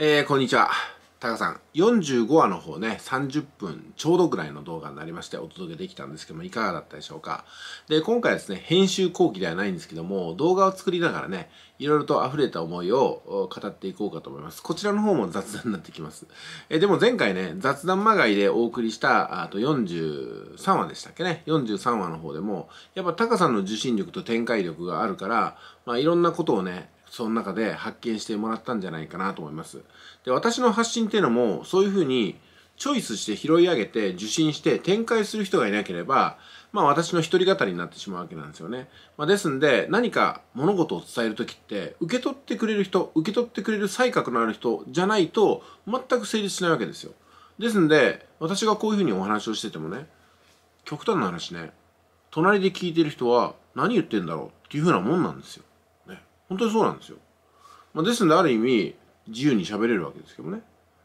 えー、こんにちは。タカさん、45話の方ね、30分ちょうどぐらいの動画になりましてお届けできたんですけども、いかがだったでしょうか。で、今回ですね、編集後期ではないんですけども、動画を作りながらね、いろいろと溢れた思いを語っていこうかと思います。こちらの方も雑談になってきます。えでも前回ね、雑談まがいでお送りした、あと43話でしたっけね、43話の方でも、やっぱタカさんの受信力と展開力があるから、まあいろんなことをね、その中で発見してもらったんじゃないかなと思います。で、私の発信っていうのも、そういうふうにチョイスして拾い上げて、受信して展開する人がいなければ、まあ私の一人語りになってしまうわけなんですよね。まあ、ですんで、何か物事を伝える時って、受け取ってくれる人、受け取ってくれる才覚のある人じゃないと、全く成立しないわけですよ。ですんで、私がこういうふうにお話をしててもね、極端な話ね、隣で聞いてる人は何言ってんだろうっていうふうなもんなんですよ。本当にそうなんですよ。まあ、ですのである意味自由に喋れるわけですけどね。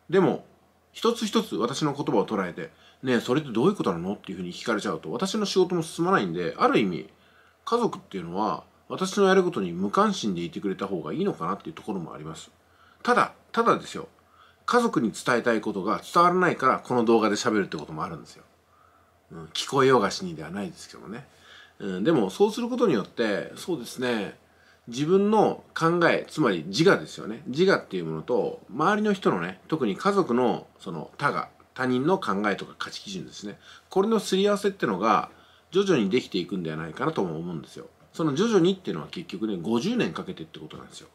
でも一つ一つ私の言葉を捉えて「ねえそれってどういうことなの?」っていうふうに聞かれちゃうと私の仕事も進まないんである意味家族っていうのは私のやることに無関心でいてくれた方がいいのかなっていうところもあります。ただただですよ家族に伝えたいことが伝わらないからこの動画で喋るってこともあるんですよ。うん、聞こえようがしにではないですけどね。うん、でもそうすることによってそうですね自分の考えつまり自我ですよね自我っていうものと周りの人のね特に家族のその他が他人の考えとか価値基準ですねこれのすり合わせってのが徐々にできていくんではないかなとも思うんですよその徐々にっていうのは結局ね50年かけてってことなんですよ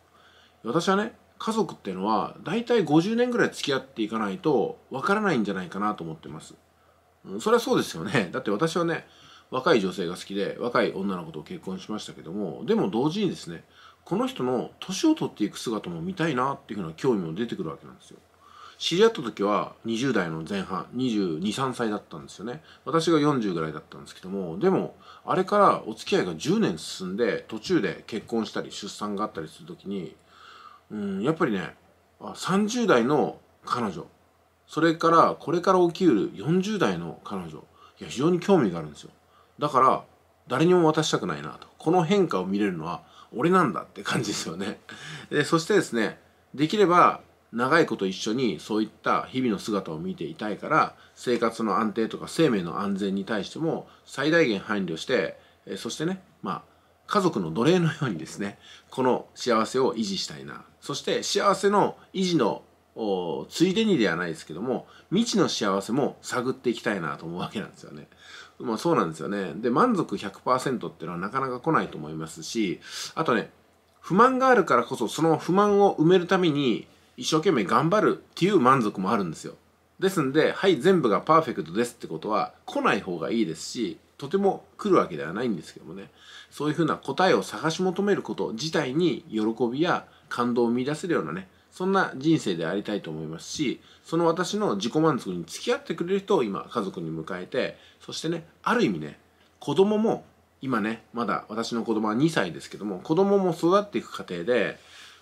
私はね家族っていうのは大体50年ぐらい付き合っていかないとわからないんじゃないかなと思ってますそれはそうですよねだって私はね若い女性が好きで若い女の子と結婚しましたけどもでも同時にですねこの人の年を取っていく姿も見たいなっていうふうな興味も出てくるわけなんですよ。知り合った時は20代の前半22、3歳だったんですよね。私が40ぐらいだったんですけども、でも、あれからお付き合いが10年進んで、途中で結婚したり出産があったりする時に、うん、やっぱりね、30代の彼女、それからこれから起きうる40代の彼女、いや、非常に興味があるんですよ。だから誰にも渡したくないなとこの変化を見れるのは俺なんだって感じですよね でそしてですねできれば長いこと一緒にそういった日々の姿を見ていたいから生活の安定とか生命の安全に対しても最大限配慮してそしてねまあ家族の奴隷のようにですねこの幸せを維持したいなそして幸せの維持のついでにではないですけども未知の幸せも探っていきたいなと思うわけなんですよね。まあそうなんですよね。で満足100%っていうのはなかなか来ないと思いますしあとね不満があるからこそその不満を埋めるために一生懸命頑張るっていう満足もあるんですよ。ですんではい全部がパーフェクトですってことは来ない方がいいですしとても来るわけではないんですけどもねそういうふうな答えを探し求めること自体に喜びや感動を生み出せるようなねそんな人生でありたいと思いますし、その私の自己満足に付き合ってくれる人を今家族に迎えて、そしてね、ある意味ね、子供も今ね、まだ私の子供は2歳ですけども、子供も育っていく過程で、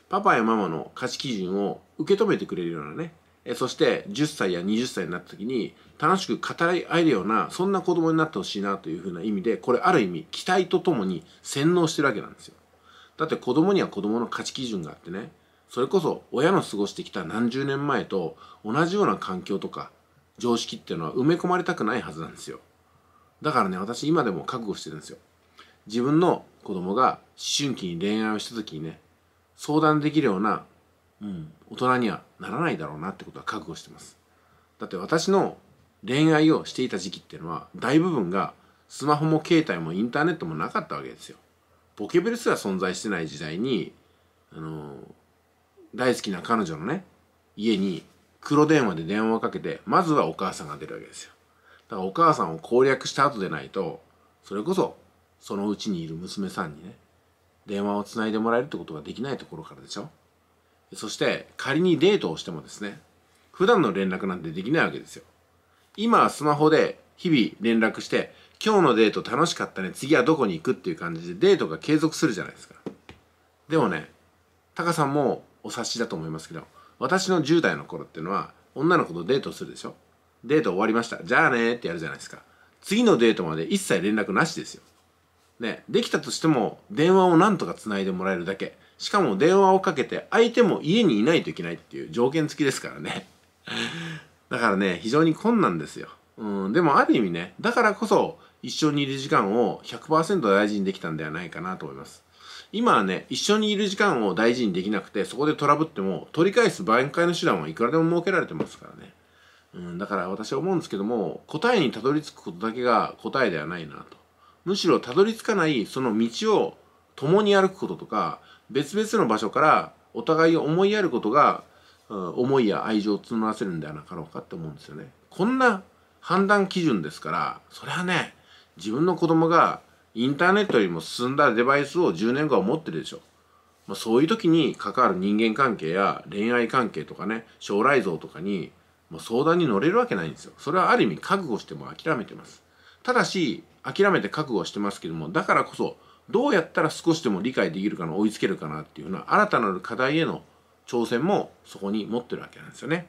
パパやママの価値基準を受け止めてくれるようなね、えそして10歳や20歳になった時に楽しく語り合えるような、そんな子供になってほしいなというふうな意味で、これある意味期待とともに洗脳してるわけなんですよ。だって子供には子供の価値基準があってね、それこそ親の過ごしてきた何十年前と同じような環境とか常識っていうのは埋め込まれたくないはずなんですよだからね私今でも覚悟してるんですよ自分の子供が思春期に恋愛をした時にね相談できるような、うん、大人にはならないだろうなってことは覚悟してますだって私の恋愛をしていた時期っていうのは大部分がスマホも携帯もインターネットもなかったわけですよポケベルすら存在してない時代にあのー大好きな彼女のね、家に黒電話で電話をかけて、まずはお母さんが出るわけですよ。だからお母さんを攻略した後でないと、それこそ、そのうちにいる娘さんにね、電話をつないでもらえるってことができないところからでしょ。そして、仮にデートをしてもですね、普段の連絡なんてできないわけですよ。今はスマホで日々連絡して、今日のデート楽しかったね、次はどこに行くっていう感じでデートが継続するじゃないですか。でもね、タカさんもお察しだと思いますけど私の10代の頃っていうのは女の子とデートするでしょデート終わりましたじゃあねってやるじゃないですか次のデートまで一切連絡なしですよねできたとしても電話をなんとかつないでもらえるだけしかも電話をかけて相手も家にいないといけないっていう条件付きですからね だからね非常に困難ですようんでもある意味ねだからこそ一緒にいる時間を100%大事にできたんではないかなと思います今はね、一緒にいる時間を大事にできなくて、そこでトラブっても、取り返す挽回の手段はいくらでも設けられてますからね。うん、だから私は思うんですけども、答えにたどり着くことだけが答えではないなと。むしろたどり着かないその道を共に歩くこととか、別々の場所からお互いを思いやることが、うん、思いや愛情を募らせるんではなかろうかって思うんですよね。こんな判断基準ですから、それはね、自分の子供がインターネットよりも進んだデバイスを10年後は持ってるでしょ。まあ、そういう時に関わる人間関係や恋愛関係とかね、将来像とかに、まあ、相談に乗れるわけないんですよ。それはある意味覚悟しても諦めてます。ただし、諦めて覚悟してますけども、だからこそ、どうやったら少しでも理解できるかな、追いつけるかなっていうのは、新たなる課題への挑戦もそこに持ってるわけなんですよね。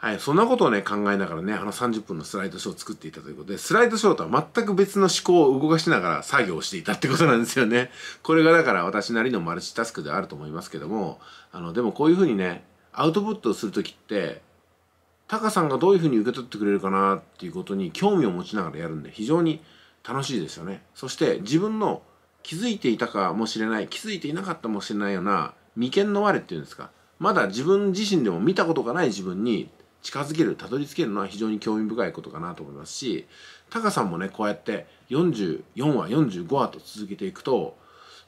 はい、そんなことをね、考えながらね、あの30分のスライドショーを作っていたということで、スライドショーとは全く別の思考を動かしながら作業をしていたってことなんですよね。これがだから私なりのマルチタスクであると思いますけども、あの、でもこういうふうにね、アウトプットをするときって、タカさんがどういうふうに受け取ってくれるかなっていうことに興味を持ちながらやるんで、非常に楽しいですよね。そして自分の気づいていたかもしれない、気づいていなかったかもしれないような、眉間の我っていうんですか、まだ自分自身でも見たことがない自分に近づけるたどり着けるのは非常に興味深いことかなと思いますしタカさんもねこうやって44話45話と続けていくと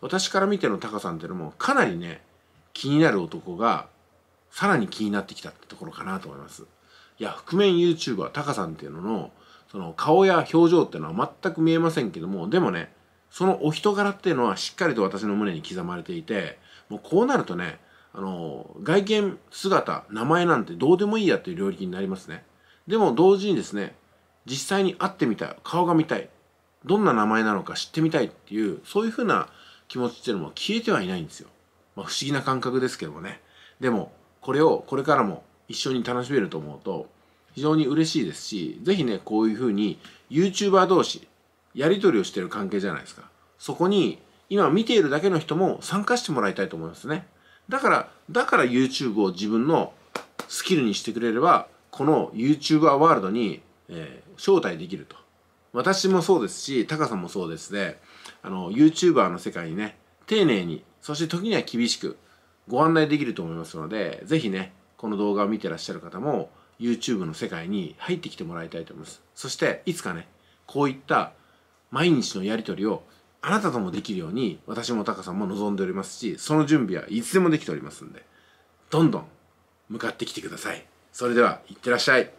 私から見てのタカさんっていうのもかなりね気になる男がさらに気になってきたってところかなと思います。いや覆面 YouTuber タカさんっていうののその顔や表情っていうのは全く見えませんけどもでもねそのお人柄っていうのはしっかりと私の胸に刻まれていてもうこうなるとねあの、外見、姿、名前なんてどうでもいいやっていう領域になりますね。でも同時にですね、実際に会ってみたい、顔が見たい、どんな名前なのか知ってみたいっていう、そういうふうな気持ちっていうのも消えてはいないんですよ。まあ、不思議な感覚ですけどもね。でも、これをこれからも一緒に楽しめると思うと、非常に嬉しいですし、ぜひね、こういうふうに YouTuber 同士、やり取りをしてる関係じゃないですか。そこに、今見ているだけの人も参加してもらいたいと思いますね。だから、だから YouTube を自分のスキルにしてくれれば、この YouTuber ワールドに、えー、招待できると。私もそうですし、タカさんもそうですね、あの、YouTuber の世界にね、丁寧に、そして時には厳しくご案内できると思いますので、ぜひね、この動画を見てらっしゃる方も、YouTube の世界に入ってきてもらいたいと思います。そして、いつかね、こういった毎日のやりとりをあなたともできるように私もタカさんも望んでおりますしその準備はいつでもできておりますんでどんどん向かってきてくださいそれではいってらっしゃい